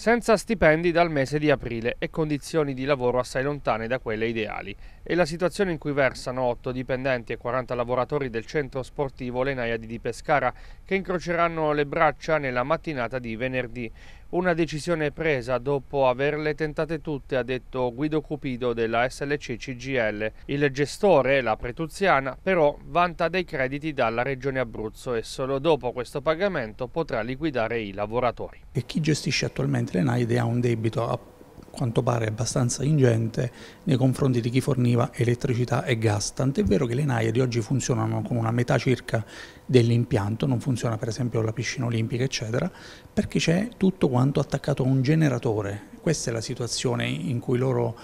senza stipendi dal mese di aprile e condizioni di lavoro assai lontane da quelle ideali. È la situazione in cui versano 8 dipendenti e 40 lavoratori del centro sportivo Lenaiadi di Pescara che incroceranno le braccia nella mattinata di venerdì. Una decisione presa dopo averle tentate tutte, ha detto Guido Cupido della SLC CGL. Il gestore, la Pretuziana, però vanta dei crediti dalla Regione Abruzzo e solo dopo questo pagamento potrà liquidare i lavoratori. E chi gestisce attualmente le Naide ha un debito quanto pare abbastanza ingente nei confronti di chi forniva elettricità e gas, tant'è vero che le naiadi oggi funzionano con una metà circa dell'impianto, non funziona per esempio la piscina olimpica eccetera, perché c'è tutto quanto attaccato a un generatore, questa è la situazione in cui loro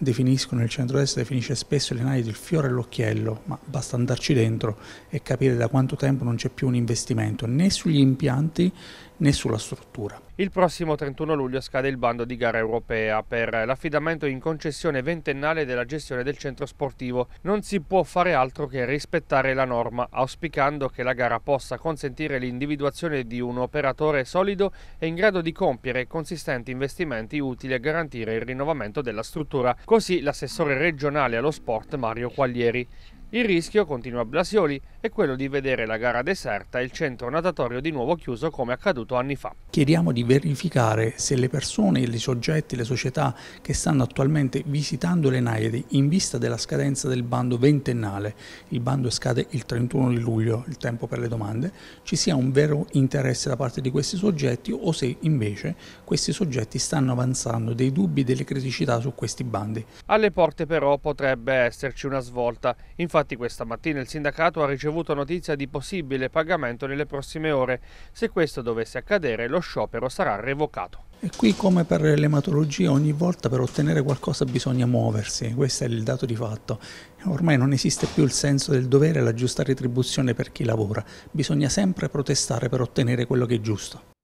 definiscono il centro-destra definisce spesso le navi del fiore all'occhiello, ma basta andarci dentro e capire da quanto tempo non c'è più un investimento né sugli impianti né sulla struttura. Il prossimo 31 luglio scade il bando di gara europea per l'affidamento in concessione ventennale della gestione del centro sportivo. Non si può fare altro che rispettare la norma, auspicando che la gara possa consentire l'individuazione di un operatore solido e in grado di compiere consistenti investimenti utili a garantire il rinnovamento della struttura. Così l'assessore regionale allo sport Mario Quaglieri. Il rischio, continua Blasioli, è quello di vedere la gara deserta e il centro natatorio di nuovo chiuso come accaduto anni fa. Chiediamo di verificare se le persone, i soggetti, le società che stanno attualmente visitando le Naiadi in vista della scadenza del bando ventennale, il bando scade il 31 di luglio, il tempo per le domande, ci sia un vero interesse da parte di questi soggetti o se invece questi soggetti stanno avanzando dei dubbi e delle criticità su questi bandi. Alle porte però potrebbe esserci una svolta, infatti Infatti questa mattina il sindacato ha ricevuto notizia di possibile pagamento nelle prossime ore. Se questo dovesse accadere lo sciopero sarà revocato. E qui come per l'ematologia ogni volta per ottenere qualcosa bisogna muoversi, questo è il dato di fatto. Ormai non esiste più il senso del dovere e la giusta retribuzione per chi lavora, bisogna sempre protestare per ottenere quello che è giusto.